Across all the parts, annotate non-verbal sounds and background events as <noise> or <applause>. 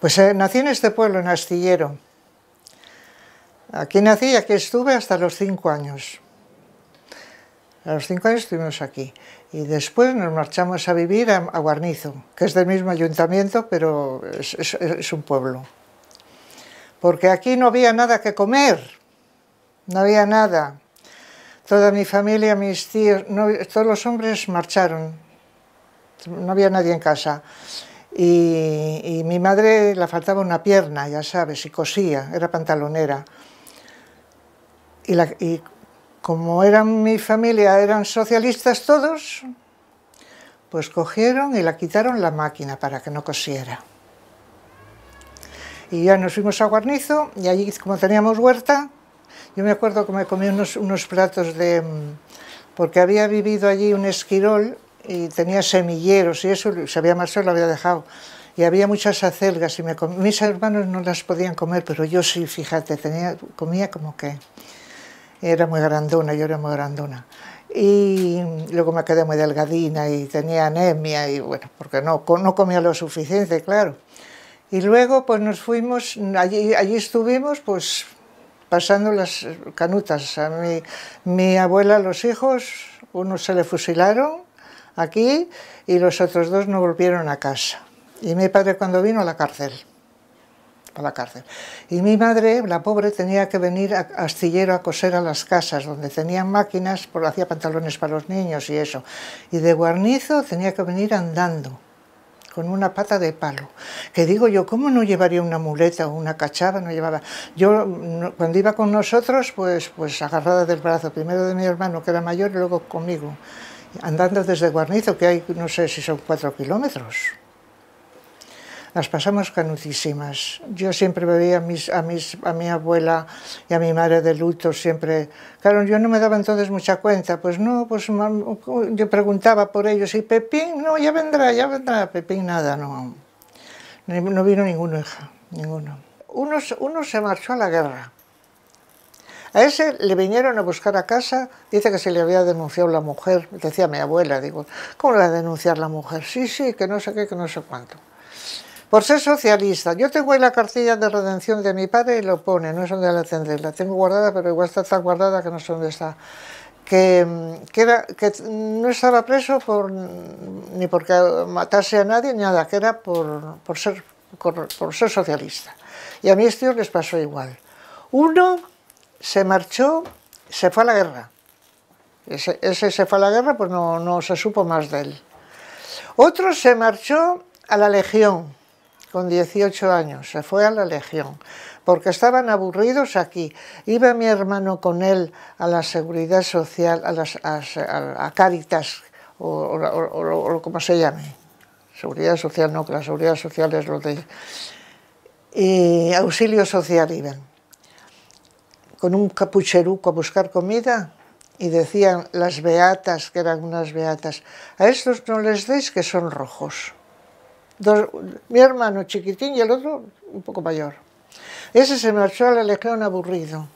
Pues eh, nací en este pueblo, en Astillero. Aquí nací y aquí estuve hasta los cinco años. A los cinco años estuvimos aquí. Y después nos marchamos a vivir a, Guarnizo, que es del mismo ayuntamiento, pero es, un pueblo. Porque aquí no había nada que comer. No había nada. Toda mi familia, mis tíos, todos los hombres marcharon. No había nadie en casa y, y, mi madre le faltaba una pierna, ya sabes, y cosía, era pantalonera. Y, como eran mi familia, eran socialistas todos, pues cogieron y la quitaron la máquina para que no cosiera. Y ya nos fuimos a Guarnizo y allí, como teníamos huerta, yo me acuerdo que me comí unos, unos platos de... Mm, porque había vivido allí un esquirol y tenía semilleros y eso, se había marchado lo había dejado. Y había muchas acelgas y mis hermanos no las podían comer, pero yo sí, fíjate, tenía, comía como que era muy grandona, yo era muy grandona. Y luego me quedé muy delgadina y tenía anemia y bueno, porque no, no comía lo suficiente, claro. Y luego pues nos fuimos, allí, allí estuvimos pues pasando las canutas. A mi, mi abuela, los hijos, unos se le fusilaron aquí y los otros dos no volvieron a casa. Y mi padre cuando vino a la cárcel, a la cárcel. Y mi madre, la pobre, tenía que venir a astillero a coser a las casas donde tenían máquinas, porque hacía pantalones para los niños y eso. Y de guarnizo tenía que venir andando con una pata de palo. Que digo yo, ¿cómo no llevaría una muleta o una cachaba? No llevaba. Yo, cuando iba con nosotros, pues, pues agarrada del brazo, primero de mi hermano, que era mayor, y luego conmigo andando desde Guarnizo, que hay no sé si son cuatro kilómetros. Las pasamos canutísimas. Yo siempre veía a, mis, a, mis, a mi abuela y a mi madre de luto, siempre... Claro, yo no me daba entonces mucha cuenta, pues no, pues yo preguntaba por ellos, y Pepín, no, ya vendrá, ya vendrá, Pepín nada, no. No vino ninguno, hija, ninguno. Uno, uno se marchó a la guerra, a ese le vinieron a buscar a casa, dice que se le había denunciado la mujer, decía mi abuela, digo, ¿cómo le va a denunciar la mujer? Sí, sí, que no sé qué, que no sé cuánto. Por ser socialista, yo tengo ahí la cartilla de redención de mi padre y lo pone, no es donde la tendré, la tengo guardada, pero igual está tan guardada que no sé dónde está. Que, mm, no estaba preso mm, ni porque matase a nadie, ni nada, que era por, ser, ser socialista. Y a mis tíos les pasó igual. Uno se marchó, se fue a la guerra. Ese, se fue a la guerra, pues no, se supo más de él. Otro se marchó a la Legión, con 18 años, se fue a la Legión, porque estaban aburridos aquí. Iba mi hermano con él a la Seguridad Social, a, las, Cáritas, o, como se llame. Seguridad Social no, que la Seguridad Social es lo de... Y auxilio social iban con un capucheruco a buscar comida y decían las beatas, que eran unas beatas, a estos no les deis que son rojos. mi hermano chiquitín y el otro un poco mayor. Ese se marchó a la legión aburrido.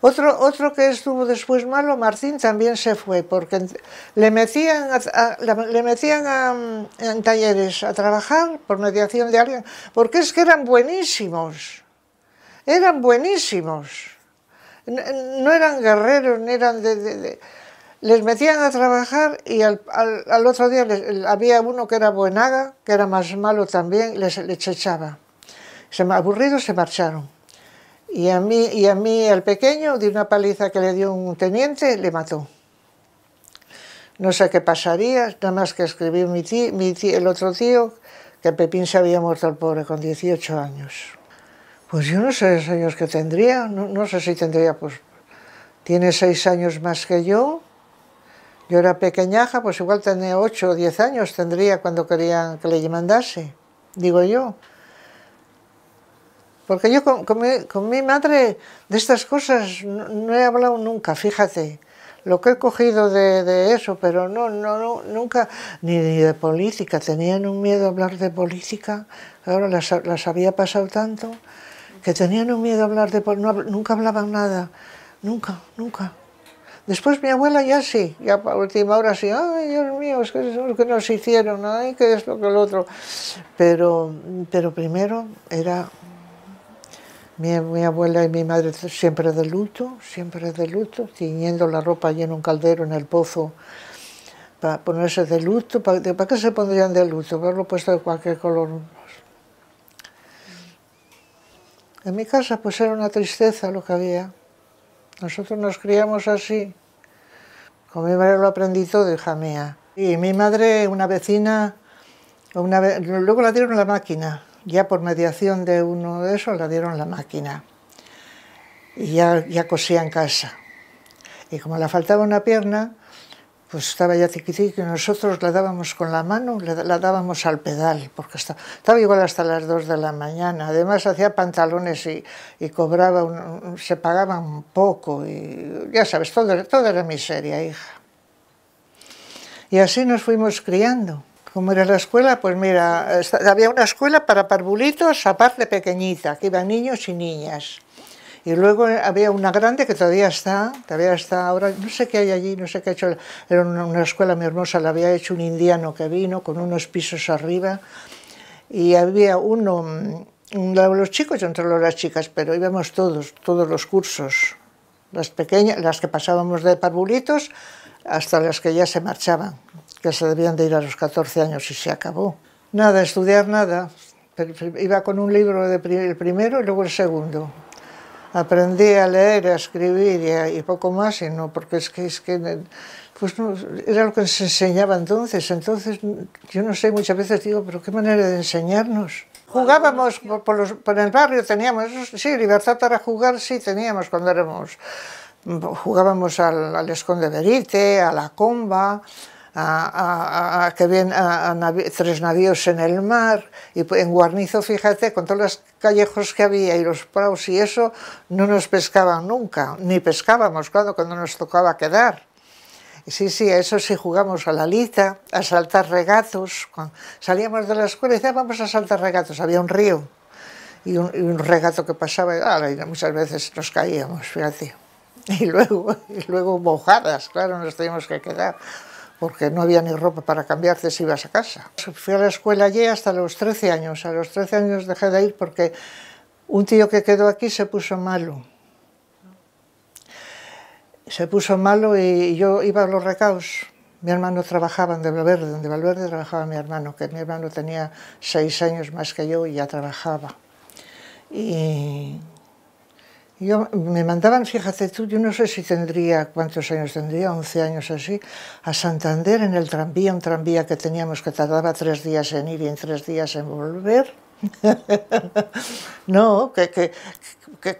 Otro, otro que estuvo después malo, Martín, también se fue, porque le metían, le metían en talleres a trabajar por mediación de alguien, porque es que eran buenísimos eran buenísimos. No eran guerreros, ni eran de, Les metían a trabajar y al, otro día había uno que era buenaga, que era más malo también, les, echaba. Se, aburridos se marcharon. Y a mí, y a mí, pequeño, de una paliza que le dio un teniente, le mató. No sé qué pasaría, nada más que escribió mi, el otro tío, que Pepín se había muerto al pobre con 18 años. Pues yo no sé los años que tendría, no, sé si tendría, pues tiene seis años más que yo, yo era pequeñaja, pues igual tenía ocho o diez años, tendría cuando querían que le mandase, digo yo. Porque yo con, mi, madre de estas cosas no, he hablado nunca, fíjate. Lo que he cogido de, eso, pero no, no, nunca, ni, de política. Tenían un miedo a hablar de política. Ahora las había pasado tanto que tenían un miedo a hablar de no, nunca hablaban nada, nunca, nunca. Después mi abuela ya sí, ya a última hora sí, ay Dios mío, es que, es que nos hicieron, ay, que es lo que el otro. Pero, pero primero era mi, abuela y mi madre siempre de luto, siempre de luto, tiñendo la ropa allí en un caldero en el pozo para ponerse de luto, ¿para, ¿para qué se pondrían de luto? Haberlo puesto de cualquier color, en mi casa pues era una tristeza lo que había. Nosotros nos criamos así. Con mi madre lo aprendí todo, hija mía. Y mi madre, una vecina, luego la dieron la máquina. Ya por mediación de uno de esos la dieron la máquina. Y ya, ya cosía en casa. Y como le faltaba una pierna, pues estaba ya tiquití, que nosotros la dábamos con la mano, la dábamos al pedal, porque estaba, igual hasta las 2 de la mañana. Además hacía pantalones y, cobraba, se pagaba un poco, y ya sabes, todo, todo era miseria, hija. Y así nos fuimos criando. ¿Cómo era la escuela? Pues mira, había una escuela para parvulitos, aparte pequeñita, que iban niños y niñas. Y luego eh, había una grande que todavía está, todavía está ahora, no sé qué hay allí, no sé qué ha hecho, era una escuela muy hermosa, la había hecho un indiano que vino con unos pisos arriba y había uno, mm, los chicos, yo entre las chicas, pero íbamos todos, todos los cursos, las pequeñas, las que pasábamos de parvulitos hasta las que ya se marchaban, que se debían de ir a los 14 años y se acabó. Nada, estudiar nada. Iba con un libro el el primero y luego el segundo aprendí a leer, a escribir y, poco más, y no, porque es que, es que pues era lo que se enseñaba entonces. Entonces, yo no sé, muchas veces digo, pero qué manera de enseñarnos. Jugábamos por, el barrio, teníamos, sí, libertad para jugar, sí, teníamos cuando éramos, jugábamos al, al a la comba, a, a que ven tres navíos en el mar, y en Guarnizo, fíjate, con todos los callejos que había y los praus y eso, no nos pescaban nunca, ni pescábamos, claro, cuando nos tocaba quedar. Sí, sí, a eso sí jugamos a la lita, a saltar regatos. salíamos de la escuela y decíamos, ah, vamos a saltar regatos. Había un río y un, regato que pasaba. Y, muchas veces nos caíamos, fíjate. <laughs> Y luego, y luego mojadas, claro, nos teníamos que quedar porque no había ni ropa para cambiarte si ibas a casa. Fui a la escuela allí hasta los 13 años. A los 13 años dejé de ir porque un tío que quedó aquí se puso malo. Se puso malo y yo iba a los recaos. Mi hermano trabajaba en De Valverde, donde Valverde trabajaba mi hermano, que mi hermano tenía seis años más que yo y ya trabajaba. Y yo, me mandaban, fíjate tú, yo no sé si tendría, cuántos años tendría, 11 años así, a Santander en el tranvía, un tranvía que teníamos que tardaba tres días en ir y en tres días en volver. <laughs> no, que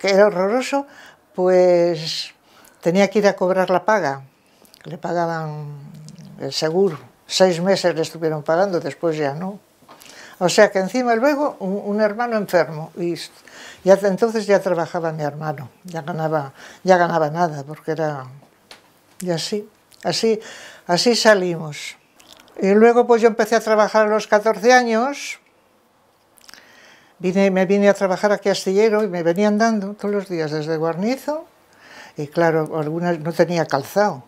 era horroroso, pues tenía que ir a cobrar la paga. Le pagaban el seguro. Seis meses le estuvieron pagando, después ya no. O sea que encima luego un, hermano enfermo. Y ya, entonces ya trabajaba mi hermano, ya ganaba, ya ganaba nada, porque era... Y así, así, así salimos. Y luego pues yo empecé a trabajar a los 14 años, Vine, me vine a trabajar aquí a Astillero y me venían dando todos los días desde Guarnizo y claro, algunas no tenía calzado,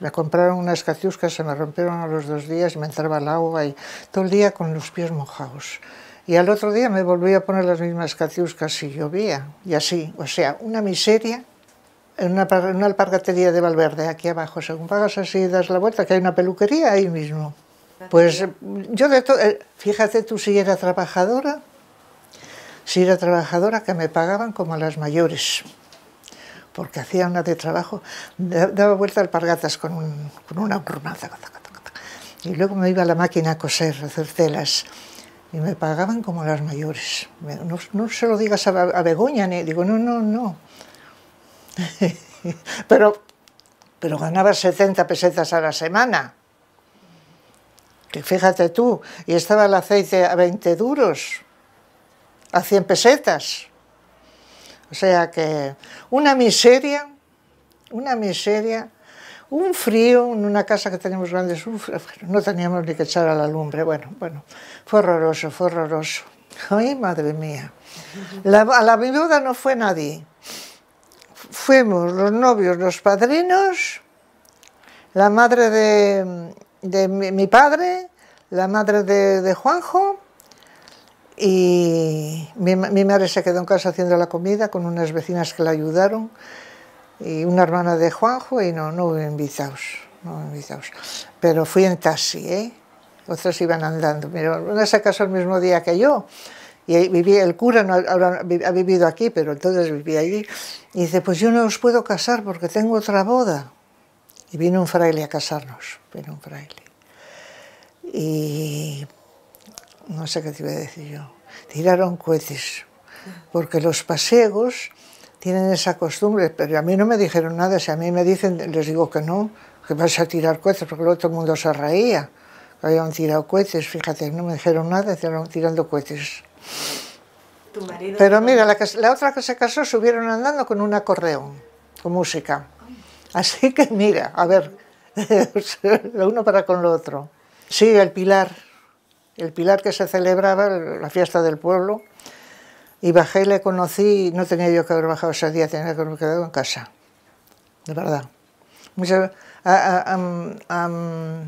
me compraron unas caciuscas, se me rompieron a los dos días y me entraba el agua y todo el día con los pies mojados. Y al otro día me volví a poner las mismas caciuscas y llovía. Y así, o sea, una miseria en una, en alpargatería de Valverde, aquí abajo. Según pagas así y das la vuelta, que hay una peluquería ahí mismo. Pues yo de todo, eh, fíjate tú si era trabajadora, si era trabajadora que me pagaban como a las mayores porque hacía una de trabajo, daba vueltas alpargatas con, con una pluma, y luego me iba a la máquina a coser, a hacer telas, y me pagaban como las mayores. No, se lo digas a, a Begoña, ni, digo, no, no, no. <laughs> pero, pero ganaba 70 pesetas a la semana. Que fíjate tú, y estaba el aceite a 20 duros, a 100 pesetas. O sea que una miseria, una miseria, un frío en una casa que teníamos grandes, no teníamos ni que echar a la lumbre. Bueno, bueno, fue horroroso, fue horroroso. Ay, madre mía. La, a la viuda no fue nadie. Fuimos los novios, los padrinos, la madre de, mi, padre, la madre de Juanjo, y mi, madre se quedó en casa haciendo la comida con unas vecinas que la ayudaron y una hermana de Juanjo y no, no hubo invitados, no hubo invitados. Pero fui en taxi, ¿eh? otros iban andando. Mira, una se casó el mismo día que yo y vivía, el cura no, ha vivido aquí, pero entonces vivía allí. Y dice, pues yo no os puedo casar porque tengo otra boda. Y vino un fraile a casarnos, vino un fraile. Y no sé qué te iba a decir yo, tiraron cohetes, porque los pasegos tienen esa costumbre, pero a mí no me dijeron nada, si a mí me dicen, les digo que no, que vas a tirar cohetes, porque el todo el mundo se reía, que habían tirado cohetes, fíjate, no me dijeron nada, estaban tirando cohetes. pero mira, la, la, otra que se casó subieron andando con una acordeón, con música. Así que mira, a ver, lo <laughs> uno para con lo otro. Sí, el pilar el pilar que se celebraba, la fiesta del pueblo, y bajé y le conocí, no tenía yo que haber bajado ese días, tenía que haber quedado en casa, de verdad. Muchas, a, a, a,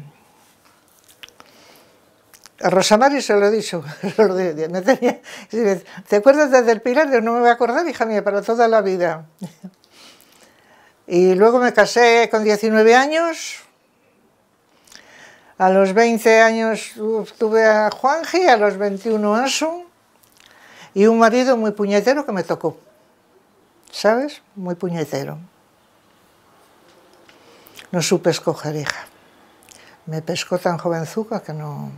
a Rosamari se lo he dicho, <laughs> me tenía, ¿te acuerdas desde el Pilar? Yo no me voy a acordar, hija mía, para toda la vida. <laughs> Y luego me casé con 19 años, a los 20 años tuve a Juanji, a los 21 años y un marido muy puñetero que me tocó. ¿Sabes? Muy puñetero. No supe escoger hija. Me pescó tan jovenzuca que no...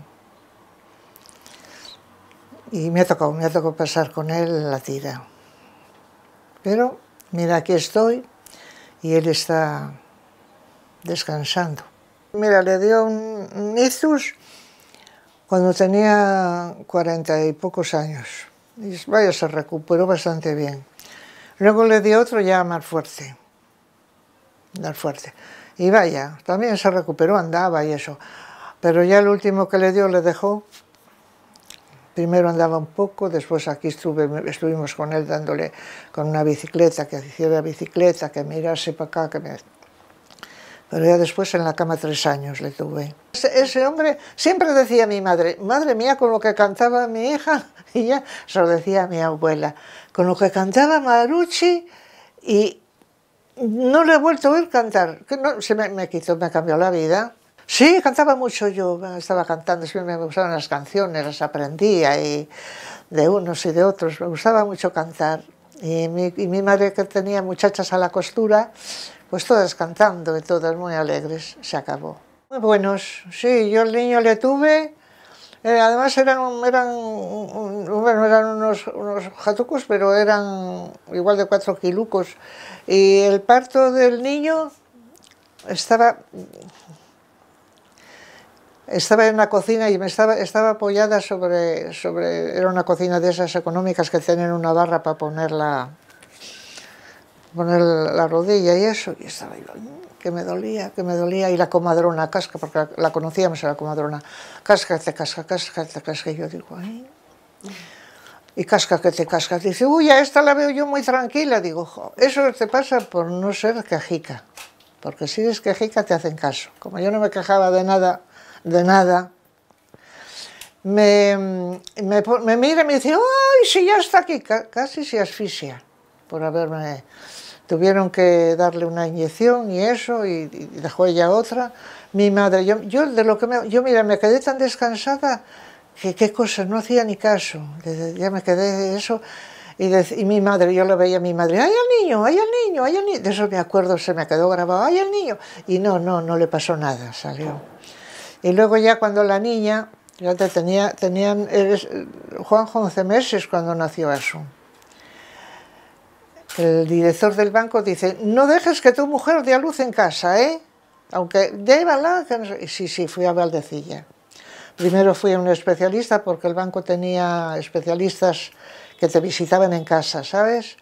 Y me tocó, me tocó pasar con él la tira. Pero mira, aquí estoy y él está descansando. Mira, le dio un, cuando tenía cuarenta y pocos años. Y vaya, se recuperó bastante bien. Luego le dio otro ya más fuerte. Más fuerte. Y vaya, también se recuperó, andaba y eso. Pero ya el último que le dio le dejó. Primero andaba un poco, después aquí estuve, estuvimos con él dándole con una bicicleta, que hiciera bicicleta, que mirase para acá, que me pero ya después en la cama tres años le tuve. Ese, hombre siempre decía a mi madre, madre mía, con lo que cantaba mi hija, <laughs> y ya se lo decía a mi abuela, con lo que cantaba Marucci, y no le he vuelto a oír cantar. Que no, se me, me quitó, me cambió la vida. Sí, cantaba mucho yo, estaba cantando, siempre me gustaban las canciones, las aprendía, y de unos y de otros, me gustaba mucho cantar. Y mi, y mi madre que tenía muchachas a la costura, pues todas cantando y todas muy alegres, se acabó. Muy buenos, sí, yo el niño le tuve, eh, además eran, eran, bueno, eran unos, jatucos, pero eran igual de cuatro quilucos, y el parto del niño estaba... Estaba en la cocina y me estaba, estaba apoyada sobre, sobre... Era una cocina de esas económicas que tienen una barra para ponerla, poner la rodilla y eso, y estaba yo, mm, que me dolía, que me dolía, y la comadrona casca, porque la, conocíamos a la comadrona, casca, que te casca, casca, que te casca, y yo digo, ay, y casca, que te casca, dice, uy, a esta la veo yo muy tranquila, digo, eso te pasa por no ser quejica, porque si eres quejica te hacen caso, como yo no me quejaba de nada, de nada, me, me, me mira y me dice, ay, si ya está aquí, casi se asfixia por haberme tuvieron que darle una inyección y eso, y, dejó ella otra. Mi madre, yo, yo, de lo que me, yo mira, me quedé tan descansada que qué cosas, no hacía ni caso, ya me quedé eso. Y, mi madre, yo la veía a mi madre, ¡ay, el niño, ay, el niño, ay, el niño! De eso me acuerdo, se me quedó grabado, ¡ay, el niño! Y no, no, no le pasó nada, salió. Y luego ya cuando la niña, ya tenía, tenían, Juan 11 meses cuando nació eso el director del banco dice, no dejes que tu mujer dé a luz en casa, ¿eh? Aunque llévala... Sí, sí, fui a Valdecilla. Primero fui a un especialista porque el banco tenía especialistas que te visitaban en casa, ¿sabes?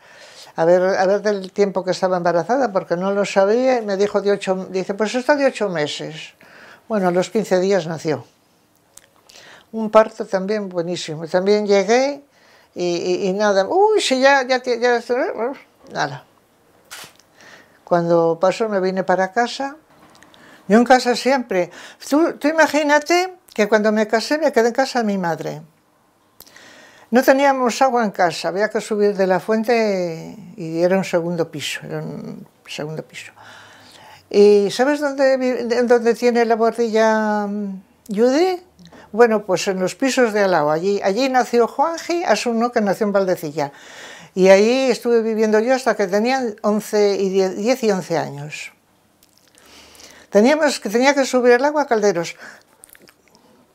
A ver, a ver del tiempo que estaba embarazada, porque no lo sabía, y me dijo de ocho, dice, pues está de ocho meses. Bueno, a los quince días nació. Un parto también buenísimo. También llegué y, nada, uy, si ya, ya, ya, Nada. Cuando pasó me vine para casa. Yo en casa siempre. Tú, imagínate que cuando me casé me quedé en casa de mi madre. No teníamos agua en casa, había que subir de la fuente y era un segundo piso, era un segundo piso. ¿Y sabes dónde, dónde tiene la bordilla mm, Judy? Bueno, pues en los pisos de al lado. Allí, allí nació Juanji, Asuno, que nació en Valdecilla. Y ahí estuve viviendo yo hasta que tenía 11 y 10, y 11 años. Teníamos que, tenía que subir el agua a calderos.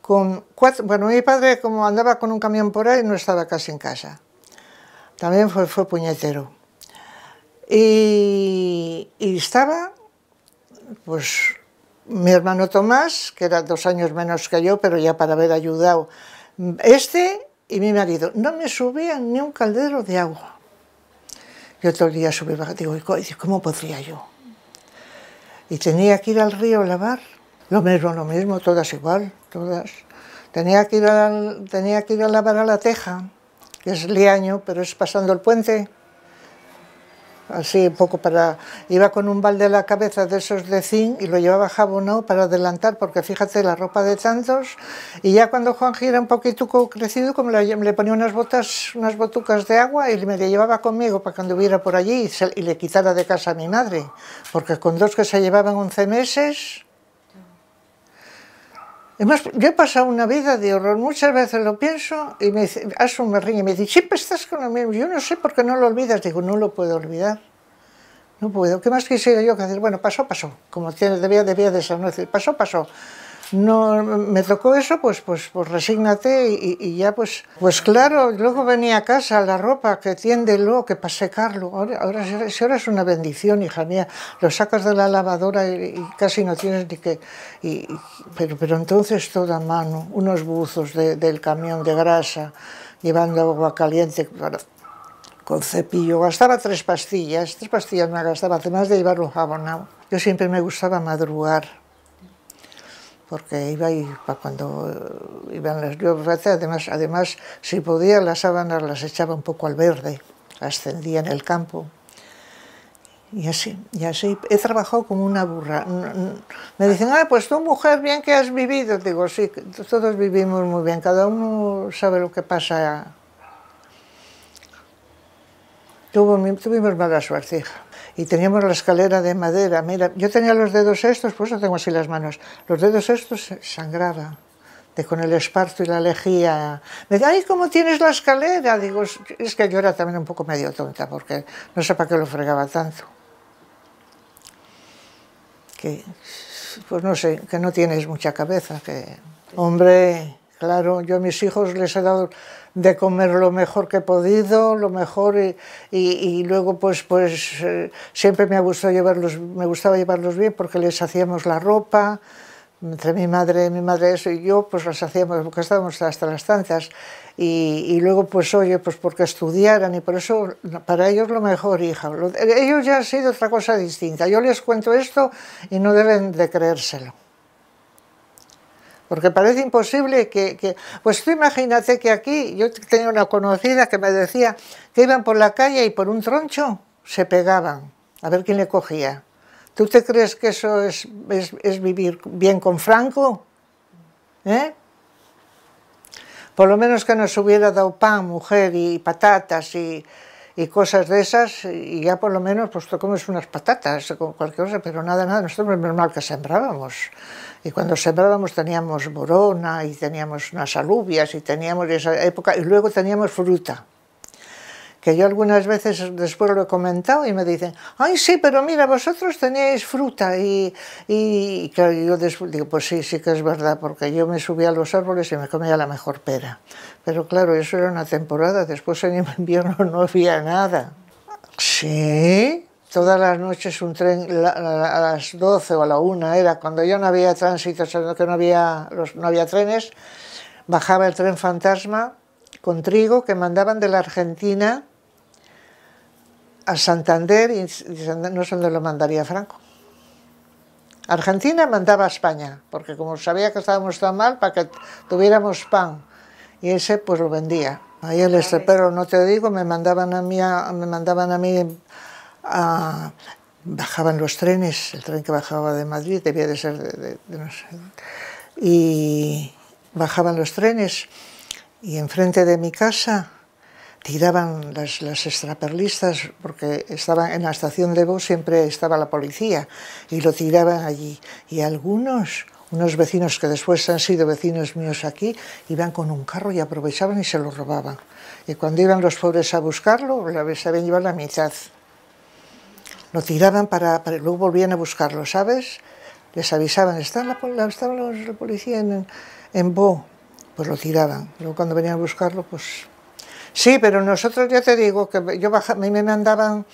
Con bueno, mi padre como andaba con un camión por ahí no estaba casi en casa. También fue, puñetero. Y, estaba, pues, mi hermano Tomás, que era dos años menos que yo, pero ya para haber ayudado. Este y mi marido no me subían ni un caldero de agua todo el día subí, digo, ¿cómo podría yo? Y tenía que ir al río a lavar, lo mismo, lo mismo, todas igual, todas. Tenía que ir tenía que ir a lavar a la teja, que es liaño, pero es pasando el puente así un poco para... Iba con un balde a la cabeza de esos de zinc y lo llevaba jabonado para adelantar, porque fíjate la ropa de tantos, y ya cuando Juan gira un poquito crecido, como le, ponía unas botas, unas botucas de agua y me le llevaba conmigo para cuando hubiera por allí y, le quitara de casa a mi madre, porque con dos que se llevaban once meses yo he pasado una vida de horror, muchas veces lo pienso y me dice, un me y me dice, siempre estás con lo mismo, yo no sé por qué no lo olvidas, digo, no lo puedo olvidar, no puedo, ¿qué más quisiera yo que decir? Bueno, pasó, pasó, como tiene, debía, debía de ser, no decir, pasó, pasó, no me tocó eso, pues, pues, pues resígnate y, ya pues, pues claro, luego venía a casa la ropa, que tiéndelo, que para secarlo, ahora, ahora, es una bendición, hija mía, lo sacas de la lavadora y, casi no tienes ni que, pero, pero entonces toda mano, unos buzos del camión de grasa, llevando agua caliente con cepillo, gastaba tres pastillas, tres pastillas me gastaba, además de llevar llevarlo jabonado. Yo siempre me gustaba madrugar, porque iba y para cuando iban las lluvias, además, además si podía las sábanas las echaba un poco al verde, ascendía en el campo. Y así, y así he trabajado como una burra. Me dicen, ah, pues tú mujer, bien que has vivido. Digo, sí, todos vivimos muy bien, cada uno sabe lo que pasa. Tuvo, tuvimos mala suerte, y teníamos la escalera de madera. Mira, yo tenía los dedos estos, pues eso tengo así las manos. Los dedos estos sangraba, de con el esparto y la lejía. Me dice, ay, ¿cómo tienes la escalera? Digo, es que yo era también un poco medio tonta, porque no sé para qué lo fregaba tanto. Que, pues no sé, que no tienes mucha cabeza, que... Hombre, Claro, yo a mis hijos les he dado de comer lo mejor que he podido, lo mejor y, luego pues, pues eh, siempre me, ha llevarlos, me gustaba llevarlos bien porque les hacíamos la ropa, entre mi madre, mi madre eso y yo, pues las hacíamos, porque estábamos hasta las tantas. Y, y, luego, pues oye, pues porque estudiaran y por eso, para ellos lo mejor, hija. ellos ya han sido otra cosa distinta. Yo les cuento esto y no deben de creérselo porque parece imposible que, Pues tú imagínate que aquí yo tenía una conocida que me decía que iban por la calle y por un troncho se pegaban, a ver quién le cogía. ¿Tú te crees que eso es, es, es vivir bien con Franco? ¿Eh? Por lo menos que nos hubiera dado pan, mujer y patatas y y cosas de esas, y ya por lo menos pues como comes unas patatas con cualquier cosa, pero nada, nada, nosotros normal que sembrábamos. Y cuando sembrábamos teníamos morona y teníamos unas alubias y teníamos esa época, y luego teníamos fruta que yo algunas veces después lo he comentado y me dicen, ay sí, pero mira, vosotros teníais fruta y, y, yo digo, pues sí, sí que es verdad, porque yo me subía a los árboles y me comía la mejor pera. Pero claro, eso era una temporada, después en invierno <laughs> no había nada. Sí, todas las noches un tren a las 12 o a la 1 era cuando yo no había tránsito, que no había, los, no había trenes, bajaba el tren fantasma con trigo que mandaban de la Argentina a Santander y no sé dónde lo mandaría Franco. Argentina mandaba a España, porque como sabía que estábamos tan mal, para que tuviéramos pan. Y ese pues lo vendía. Ahí el Estrepero, no te digo, me mandaban a mí, me mandaban a mí bajaban los trenes, el tren que bajaba de Madrid debía de ser de no sé y bajaban los trenes y enfrente de mi casa tiraban las, las, extraperlistas, porque estaban en la estación de Bo siempre estaba la policía, y lo tiraban allí. Y algunos, unos vecinos que después han sido vecinos míos aquí, iban con un carro y aprovechaban y se lo robaban. Y cuando iban los pobres a buscarlo, se habían llevado la mitad. Lo tiraban para, luego volvían a buscarlo, ¿sabes? Les avisaban, estaba la, la policía en, en Bo, pues lo tiraban. Luego cuando venían a buscarlo, pues Sí, pero nosotros ya te digo que yo bajaba, a mí me mandaban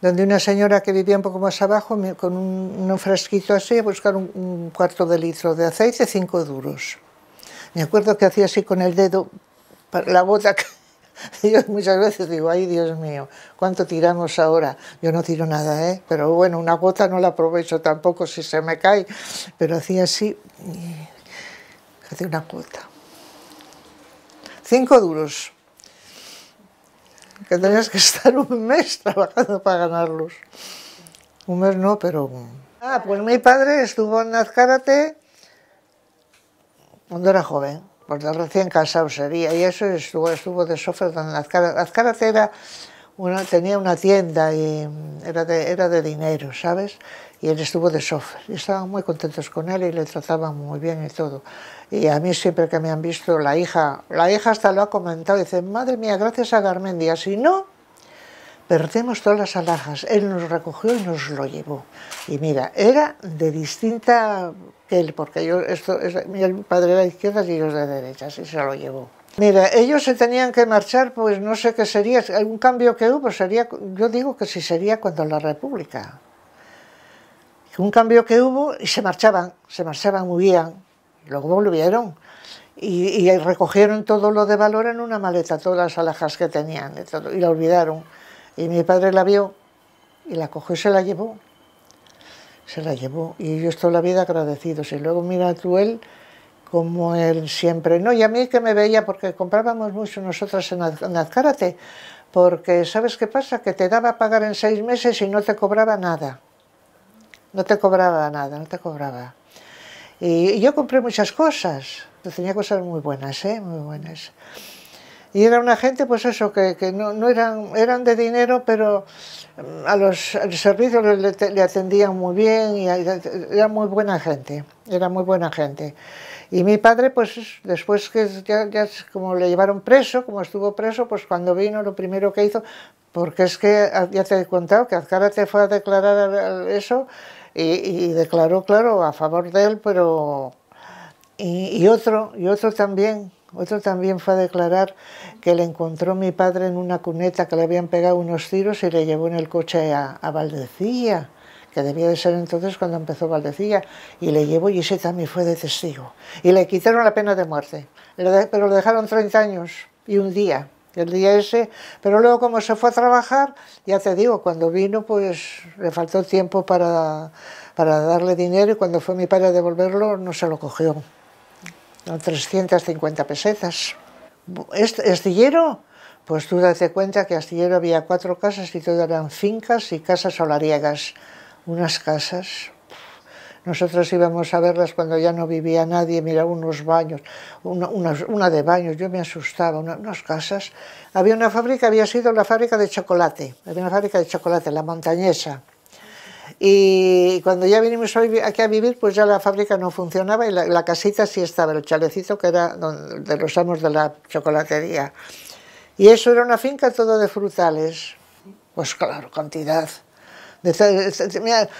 donde una señora que vivía un poco más abajo con un, frasquito así a buscar un, cuarto de litro de aceite, cinco duros. Me acuerdo que hacía así con el dedo la bota. Que, <laughs> yo muchas veces digo, ay Dios mío, ¿cuánto tiramos ahora? Yo no tiro nada, ¿eh? pero bueno, una gota no la aprovecho tampoco si se me cae, pero hacía así, hacía una gota, Cinco duros que tenías que estar un mes trabajando para ganarlos. Un mes no, pero... Ah, pues mi padre estuvo en Azcárate cuando era joven, porque recién casado sería, y eso estuvo, estuvo de sófrata en Azcárate. Azcárate era bueno, tenía una tienda y era de, era de dinero, ¿sabes? Y él estuvo de software. Y estaban muy contentos con él y le trataban muy bien y todo. Y a mí siempre que me han visto, la hija, la hija hasta lo ha comentado, dice, madre mía, gracias a Garmendia, si no, perdemos todas las alhajas. Él nos recogió y nos lo llevó. Y mira, era de distinta que él, porque yo, esto, es, mi padre era de izquierdas y yo de derecha. y se lo llevó. Mira, ellos se tenían que marchar, pues no sé qué sería, algún cambio que hubo, sería, yo digo que sí sería cuando la República. Un cambio que hubo y se marchaban, se marchaban, huían, luego volvieron y, recogieron todo lo de valor en una maleta, todas las alhajas que tenían y, y la olvidaron. Y mi padre la vio y la cogió y se la llevó. Se la llevó y yo estoy la vida agradecido. Y luego mira tú él como él siempre. No, y a mí que me veía, porque comprábamos mucho nosotras en, porque ¿sabes qué pasa? Que te daba a pagar en seis meses y no te cobraba nada. No te cobraba nada, no te cobraba. Y, yo compré muchas cosas, tenía cosas muy buenas, ¿eh? Muy buenas. Y era una gente, pues eso, que, no, eran, eran de dinero, pero mm, a los, servicios le, atendían muy bien y era muy buena gente, era muy buena gente. Y mi padre, pues después que ya, como le llevaron preso, como estuvo preso, pues cuando vino lo primero que hizo, porque es que ah, ya te he contado que Azcárate fue a declarar eso y, declaró, claro, a favor de él, pero... Y, otro, y otro también, otro también fue a declarar que le encontró mi padre en una cuneta que le habían pegado unos tiros y le llevó en el coche a, Valdecilla que debía de ser entonces cuando empezó Valdecilla, y le llevó y ese también fue de testigo. Y le quitaron la pena de muerte, pero le dejaron 30 años y un día, el día ese, pero luego como se fue a trabajar, ya te digo, cuando vino pues le faltó tiempo para, para darle dinero y cuando fue mi padre a devolverlo no se lo cogió. 350 pesetas. ¿Estillero? Pues tú das cuenta que Astillero había cuatro casas y todas eran fincas y casas solariegas unas casas. Nosotros íbamos a verlas cuando ya no vivía nadie, mira, unos baños, una, de baños, yo me asustaba, unas casas. Había una fábrica, había sido la fábrica de chocolate, había una fábrica de chocolate, la montañesa. Y cuando ya vinimos aquí a vivir, pues ya la fábrica no funcionaba y la, casita sí estaba, el chalecito que era donde, de los amos de la chocolatería. Y eso era una finca todo de frutales, pues claro, cantidad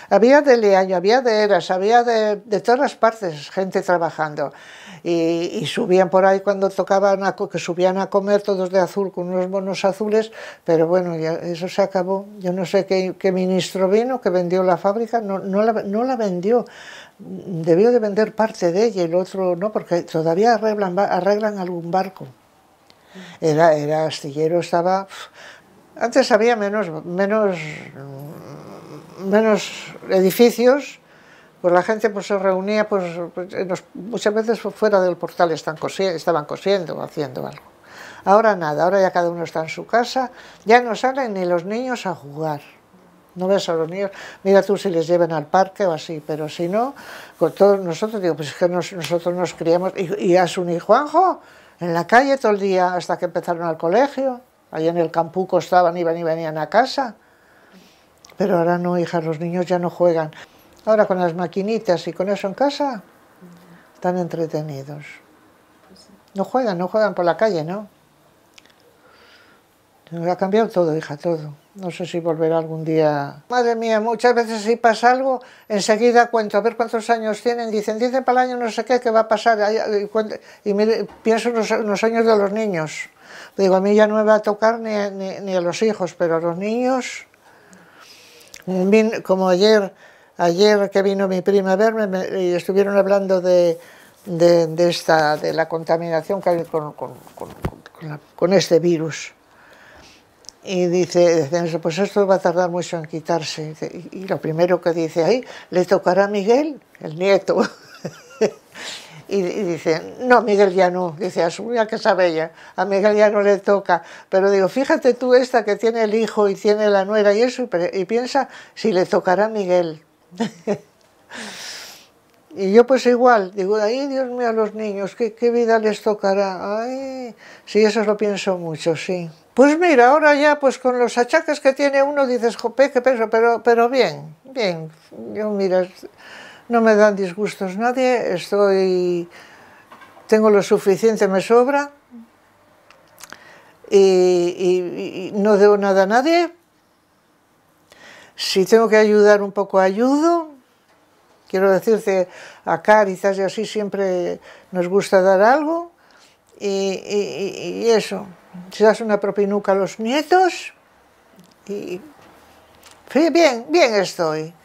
había de Leaño, había de Eras, había de, de todas partes gente trabajando. Y, subían por ahí cuando tocaban, que subían a comer todos de azul con unos monos azules, pero bueno, ya, eso se acabó. Yo no sé qué, ministro vino, que vendió la fábrica, no, no, la, no la vendió, debió de vender parte de ella el otro no, porque todavía arreglan, arreglan algún barco. Era, era astillero, estaba... Antes había menos, menos menos edificios, pues la gente pues, se reunía pues, pues eh, muchas veces fuera del portal estaban cosiendo o haciendo algo. Ahora nada, ahora ya cada uno está en su casa, ya no salen ni los niños a jugar. No ves a los niños, mira tú si les lleven al parque o así, pero si no, con todos nosotros, digo, pues es que nos, nosotros nos criamos, y, y a su Juanjo, en la calle todo el día hasta que empezaron al colegio, ahí en el campuco estaban, iban y venían a casa. Pero ahora no, hija, los niños ya no juegan. Ahora con las maquinitas y con eso en casa, están entretenidos. No juegan, no juegan por la calle, ¿no? Ha cambiado todo, hija, todo. No sé si volverá algún día. Madre mía, muchas veces si pasa algo, enseguida cuento, a ver cuántos años tienen. Dicen, dicen para el año no sé qué, qué va a pasar. Y, pienso en los, años de los niños. Digo, a mí ya no me va a tocar ni a los hijos, pero a los niños como ayer, ayer que vino mi prima a verme y estuvieron hablando de, esta, de la contaminación que hay con, con, con, este virus. Y dice, pues esto va a tardar mucho en quitarse. Y lo primero que dice ahí, le tocará a Miguel, el nieto. <laughs> y, y dice, no, Miguel ya no, dice, a su que ella, a Miguel ya no le toca, pero digo, fíjate tú esta que tiene el hijo y tiene la nuera y eso, y, piensa si le tocará a Miguel. <laughs> y yo pues igual, digo, ay Dios mío, a los niños, ¿qué, qué vida les tocará? Ay, sí, eso lo pienso mucho, sí. Pues mira, ahora ya pues con los achaques que tiene uno dices, jope, qué peso, pero, pero bien, bien, yo mira no me dan disgustos nadie, estoy, tengo lo suficiente, me sobra, y, no debo nada a nadie. Si tengo que ayudar un poco, ayudo. Quiero decirte, a quizás, y así siempre nos gusta dar algo. Y, eso, si das una propinuca a los nietos y bien, bien estoy.